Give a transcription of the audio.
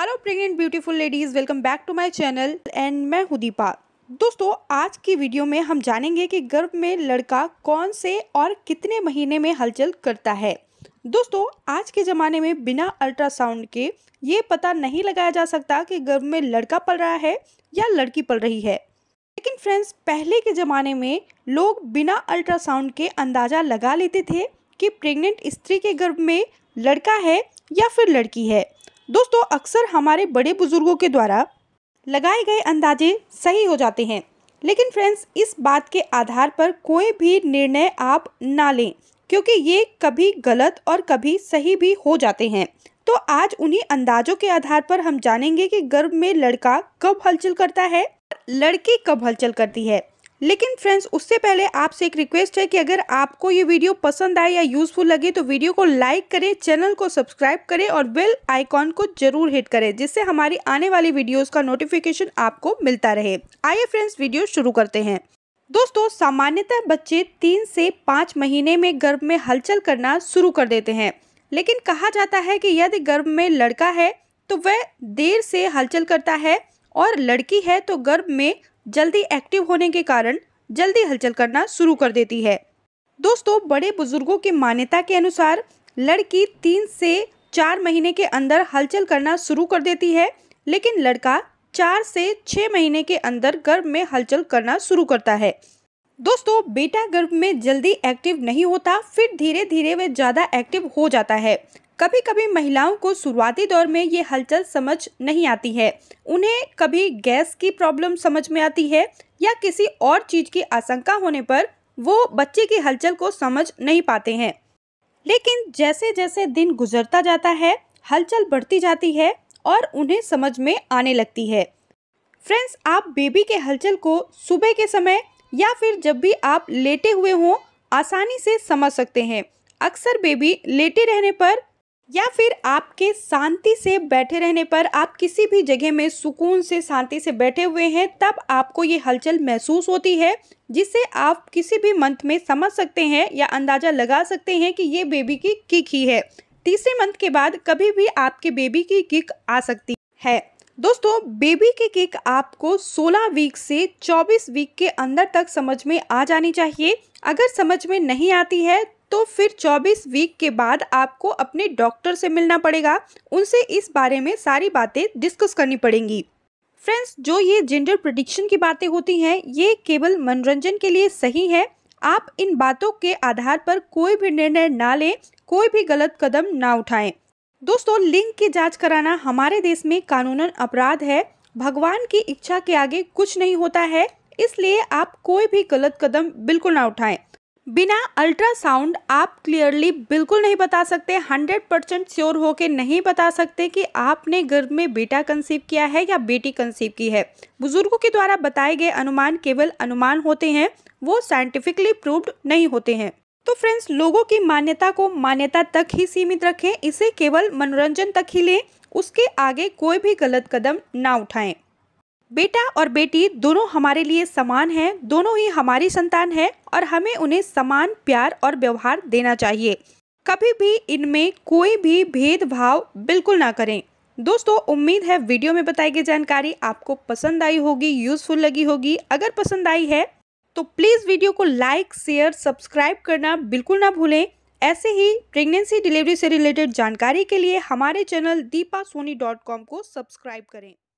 hello pregnant beautiful ladies welcome back to my channel and मैं हूँ दीपा दोस्तों आज की वीडियो में हम जानेंगे कि गर्भ में लड़का कौन से और कितने महीने में हलचल करता है दोस्तों आज के ज़माने में बिना अल्ट्रासाउंड के ये पता नहीं लगाया जा सकता कि गर्भ में लड़का पल रहा है या लड़की पल रही है लेकिन फ्रेंड्स पहले के ज़माने में लोग बिना अल्ट्रासाउंड के अंदाज़ा लगा लेते थे कि प्रेग्नेंट स्त्री के गर्भ में लड़का है या फिर लड़की है दोस्तों अक्सर हमारे बड़े बुजुर्गों के द्वारा लगाए गए अंदाजे सही हो जाते हैं लेकिन फ्रेंड्स इस बात के आधार पर कोई भी निर्णय आप ना लें क्योंकि ये कभी गलत और कभी सही भी हो जाते हैं तो आज उन्हीं अंदाजों के आधार पर हम जानेंगे कि गर्भ में लड़का कब हलचल करता है लड़की कब हलचल करती है लेकिन फ्रेंड्स उससे पहले आपसे एक रिक्वेस्ट है कि अगर आपको ये वीडियो पसंद आए या यूजफुल लगे तो वीडियो को लाइक करें चैनल को सब्सक्राइब करें और बेल आइकॉन को जरूर हिट करें जिससे हमारी आने वाली वीडियोस का नोटिफिकेशन आपको मिलता रहे आइए फ्रेंड्स वीडियो शुरू करते हैं दोस्तों सामान्यतः बच्चे तीन से पाँच महीने में गर्भ में हलचल करना शुरू कर देते हैं लेकिन कहा जाता है कि यदि गर्भ में लड़का है तो वह देर से हलचल करता है और लड़की है तो गर्भ में जल्दी एक्टिव होने के कारण जल्दी हलचल करना शुरू कर देती है दोस्तों बड़े बुजुर्गों की मान्यता के अनुसार लड़की तीन से चार महीने के अंदर हलचल करना शुरू कर देती है लेकिन लड़का चार से छः महीने के अंदर गर्भ में हलचल करना शुरू करता है दोस्तों बेटा गर्भ में जल्दी एक्टिव नहीं होता फिर धीरे धीरे वह ज़्यादा एक्टिव हो जाता है कभी कभी महिलाओं को शुरुआती दौर में ये हलचल समझ नहीं आती है उन्हें कभी गैस की प्रॉब्लम समझ में आती है या किसी और चीज़ की आशंका होने पर वो बच्चे की हलचल को समझ नहीं पाते हैं लेकिन जैसे जैसे दिन गुजरता जाता है हलचल बढ़ती जाती है और उन्हें समझ में आने लगती है फ्रेंड्स आप बेबी के हलचल को सुबह के समय या फिर जब भी आप लेटे हुए हों आसानी से समझ सकते हैं अक्सर बेबी लेटे रहने पर या फिर आपके शांति से बैठे रहने पर आप किसी भी जगह में सुकून से शांति से बैठे हुए हैं तब आपको ये हलचल महसूस होती है जिससे आप किसी भी मंथ में समझ सकते हैं या अंदाज़ा लगा सकते हैं कि ये बेबी की किक ही है तीसरे मंथ के बाद कभी भी आपके बेबी की किक आ सकती है दोस्तों बेबी की किक आपको 16 वीक से 24 वीक के अंदर तक समझ में आ जानी चाहिए अगर समझ में नहीं आती है तो फिर 24 वीक के बाद आपको अपने डॉक्टर से मिलना पड़ेगा उनसे इस बारे में सारी बातें डिस्कस करनी पड़ेंगी फ्रेंड्स जो ये जेंडर प्रडिक्शन की बातें होती हैं ये केवल मनोरंजन के लिए सही है आप इन बातों के आधार पर कोई भी निर्णय ना लें कोई भी गलत कदम ना उठाएं दोस्तों लिंग की जांच कराना हमारे देश में कानूनन अपराध है भगवान की इच्छा के आगे कुछ नहीं होता है इसलिए आप कोई भी गलत कदम बिल्कुल ना उठाएं बिना अल्ट्रासाउंड आप क्लियरली बिल्कुल नहीं बता सकते 100 परसेंट श्योर होके नहीं बता सकते कि आपने गर्भ में बेटा कंसीव किया है या बेटी कंसीव की है बुजुर्गों के द्वारा बताए गए अनुमान केवल अनुमान होते हैं वो साइंटिफिकली प्रूव्ड नहीं होते हैं तो फ्रेंड्स लोगों की मान्यता को मान्यता तक ही सीमित रखें इसे केवल मनोरंजन तक ही लें उसके आगे कोई भी गलत कदम ना उठाएं बेटा और बेटी दोनों हमारे लिए समान हैं दोनों ही हमारी संतान है और हमें उन्हें समान प्यार और व्यवहार देना चाहिए कभी भी इनमें कोई भी भेदभाव बिल्कुल ना करें दोस्तों उम्मीद है वीडियो में बताई गई जानकारी आपको पसंद आई होगी यूजफुल लगी होगी अगर पसंद आई है तो प्लीज़ वीडियो को लाइक शेयर सब्सक्राइब करना बिल्कुल ना भूलें ऐसे ही प्रेगनेंसी डिलीवरी से रिलेटेड जानकारी के लिए हमारे channel Deepa Soni dot com को सब्सक्राइब करें